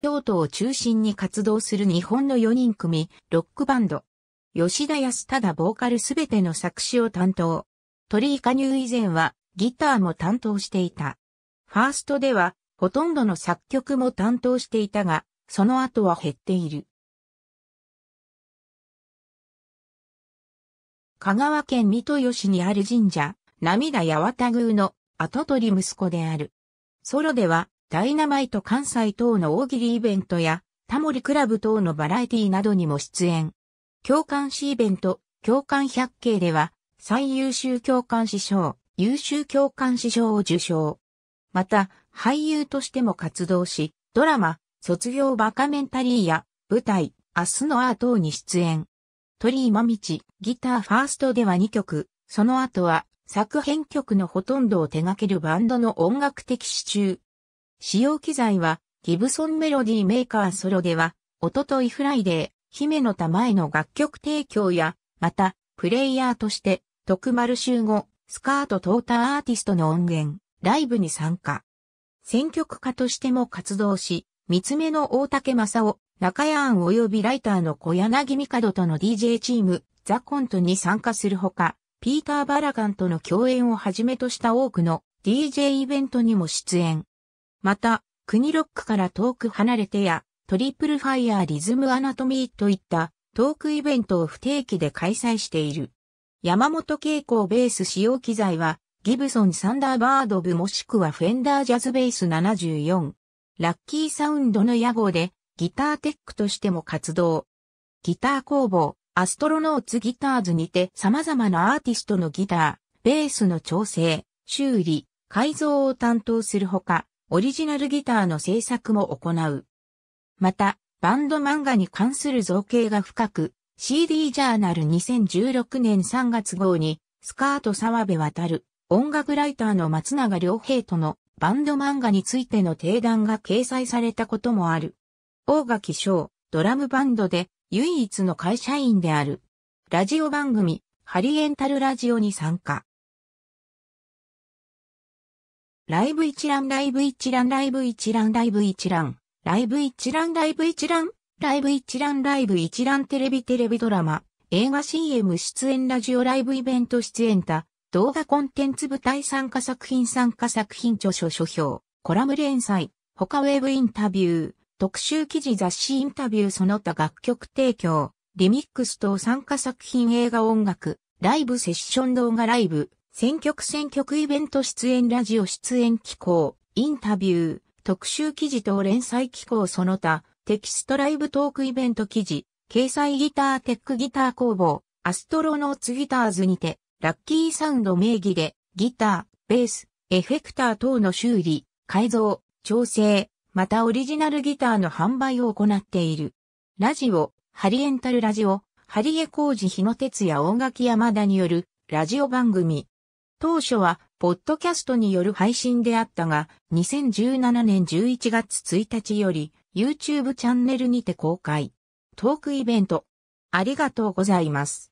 京都を中心に活動する日本の4人組、ロックバンド。吉田康忠ボーカルすべての作詞を担当。鳥居加入以前はギターも担当していた。ファーストではほとんどの作曲も担当していたが、その後は減っている。香川県三豊市にある神社、涙八幡宮の跡取り息子である。ソロではダイナマイト関西等の大喜利イベントや、タモリクラブ等のバラエティなどにも出演。共感誌イベント、共感百景では、最優秀共感師賞、優秀共感師賞を受賞。また、俳優としても活動し、ドラマ、卒業バカメンタリーや、舞台、明日のアートに出演。鳥居真道、ギターファーストでは2曲、その後は、作編曲のほとんどを手掛けるバンドの音楽的支柱、使用機材は、ギブソンメロディーメーカーソロでは、おとといフライデー、姫の玉への楽曲提供や、また、プレイヤーとして、徳丸集合、スカートトータアーティストの音源、ライブに参加。選曲家としても活動し、三つ目の大竹正夫、中谷庵及びライターの小柳美香との DJ チーム、ザ・コントに参加するほか、ピーター・バラガンとの共演をはじめとした多くの DJ イベントにも出演。また、国ロックから遠く離れてや、トリプルファイヤーリズムアナトミーといったトークイベントを不定期で開催している。山本恵子ベース使用機材は、ギブソンサンダーバード部もしくはフェンダージャズベース74。ラッキーサウンドの野望で、ギターテックとしても活動。ギター工房、アストロノーツギターズにて様々なアーティストのギター、ベースの調整、修理、改造を担当するほか、オリジナルギターの制作も行う。また、バンド漫画に関する造形が深く、CD ジャーナル2016年3月号に、スカート沢部渡る、音楽ライターの松永良平とのバンド漫画についての提談が掲載されたこともある。大垣翔、ドラムバンドで唯一の会社員である。ラジオ番組、ハリエンタルラジオに参加。ライブ一覧ライブ一覧ライブ一覧ライブ一覧ライブ一覧ライブ一覧ライブ一覧ライブ一覧テレビテレビドラマ映画 CM 出演ラジオライブイベント出演他動画コンテンツ舞台参加作品参加作品著書書評コラム連載他ウェブインタビュー特集記事雑誌インタビューその他楽曲提供リミックス等参加作品映画音楽ライブセッション動画ライブ選曲選曲イベント出演ラジオ出演機構、インタビュー、特集記事等連載機構その他、テキストライブトークイベント記事、掲載ギターテックギター工房、アストロノーツギターズにて、ラッキーサウンド名義で、ギター、ベース、エフェクター等の修理、改造、調整、またオリジナルギターの販売を行っている。ラジオ、ハリエンタルラジオ、ハリエ工事日野哲也音楽山田による、ラジオ番組、当初は、ポッドキャストによる配信であったが、2017年11月1日より、YouTube チャンネルにて公開。トークイベント。ありがとうございます。